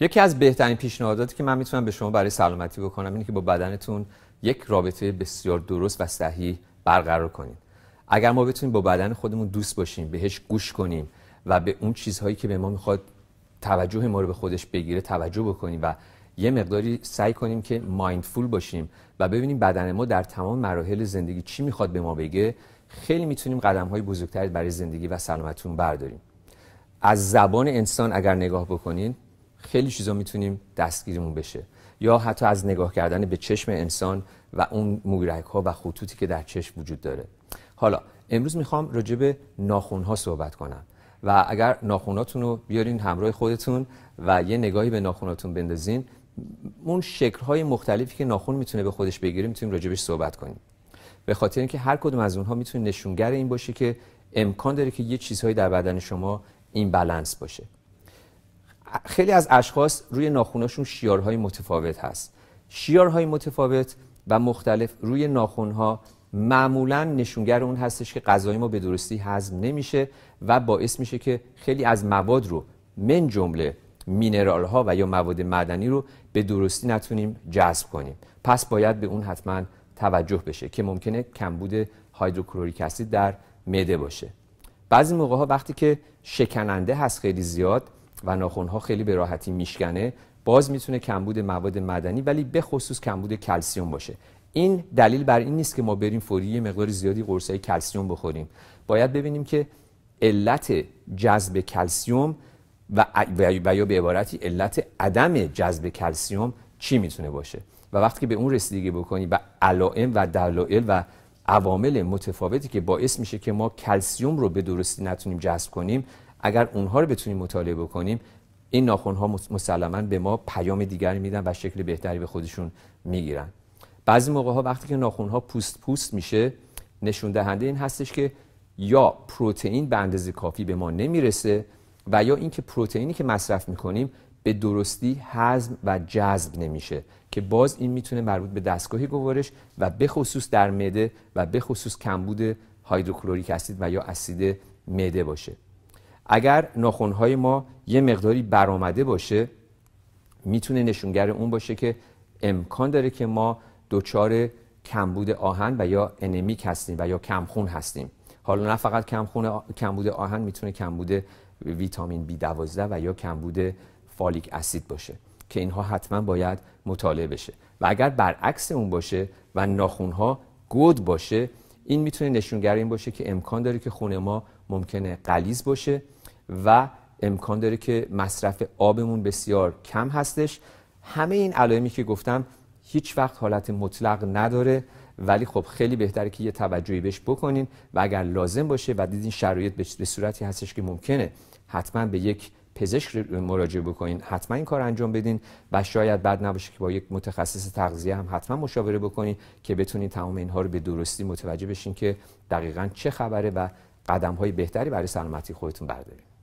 یکی از بهترین پیشنهاداتی که من میتونم به شما برای سلامتی بکنم اینه که با بدنتون یک رابطه بسیار درست و صحیح برقرار کنید اگر ما بتونیم با بدن خودمون دوست باشیم بهش گوش کنیم و به اون چیزهایی که به ما میخواد توجه ما رو به خودش بگیره توجه بکنیم و یه مقداری سعی کنیم که مایندفول باشیم و ببینیم بدن ما در تمام مراحل زندگی چی میخواد به ما بگه خیلی میتونیم قدم بزرگتری برای زندگی و سلامتون برداریم از زبان انسان اگر نگاه بکنین خیلی چیزا میتونیم دستگیرمون بشه یا حتی از نگاه کردن به چشم انسان و اون مویرک ها و خطوطی که در چشم وجود داره حالا امروز میخوام راجع به ناخون ها صحبت کنم و اگر ناخوناتون رو بیارین همراه خودتون و یه نگاهی به ناخوناتون بندازین اون های مختلفی که ناخون میتونه به خودش بگیره میتونیم راجبش صحبت کنیم به خاطر اینکه هر کدوم از اونها میتونه نشونگر این باشه که امکان داره که یه چیزهایی در بدن شما این بالانس باشه خیلی از اشخاص روی ناخونهاشون شیارهای متفاوت هست شیارهای متفاوت و مختلف روی ناخونها معمولا نشونگر اون هستش که غذای ما به درستی هضم نمیشه و باعث میشه که خیلی از مواد رو من جمله مینرال ها و یا مواد معدنی رو به درستی نتونیم جذب کنیم پس باید به اون حتما توجه بشه که ممکنه کمبود هایدروکلوریک اسید در معده باشه بعضی موقع ها وقتی که شکننده هست خیلی زیاد و ناخونها خیلی به راحتی میشکنه باز میتونه کمبود مواد مدنی ولی به خصوص کمبود کلسیوم باشه این دلیل بر این نیست که ما بریم فوری یه مقدار زیادی های کلسیوم بخوریم باید ببینیم که علت جذب کلسیوم و, یا به عبارتی علت عدم جذب کلسیوم چی میتونه باشه و وقتی که به اون رسیدگی بکنی و علائم و دلایل و عوامل متفاوتی که باعث میشه که ما کلسیوم رو به درستی نتونیم جذب کنیم اگر اونها رو بتونیم مطالعه بکنیم این ناخن ها مسلما به ما پیام دیگری میدن و شکل بهتری به خودشون میگیرن بعضی موقع ها وقتی که ناخن ها پوست پوست میشه نشون دهنده این هستش که یا پروتئین به اندازه کافی به ما نمیرسه و یا اینکه پروتئینی که مصرف میکنیم به درستی هضم و جذب نمیشه که باز این میتونه مربوط به دستگاه گوارش و به خصوص در معده و به خصوص کمبود هایدروکلوریک اسید و یا اسید معده باشه اگر ناخونهای ما یه مقداری برآمده باشه میتونه نشونگر اون باشه که امکان داره که ما دچار کمبود آهن و یا انمیک هستیم و یا کمخون هستیم حالا نه فقط کمخون کمبود آهن میتونه کمبود ویتامین B12 و یا کمبود فالیک اسید باشه که اینها حتما باید مطالعه بشه و اگر برعکس اون باشه و ناخونها گود باشه این میتونه نشونگر این باشه که امکان داره که خون ما ممکنه قلیز باشه و امکان داره که مصرف آبمون بسیار کم هستش همه این علائمی که گفتم هیچ وقت حالت مطلق نداره ولی خب خیلی بهتره که یه توجهی بهش بکنین و اگر لازم باشه و دیدین شرایط به صورتی هستش که ممکنه حتما به یک پزشک مراجعه بکنین حتما این کار انجام بدین و شاید بعد نباشه که با یک متخصص تغذیه هم حتما مشاوره بکنین که بتونین تمام اینها رو به درستی متوجه بشین که دقیقا چه خبره و قدم های بهتری برای سلامتی خودتون بردارید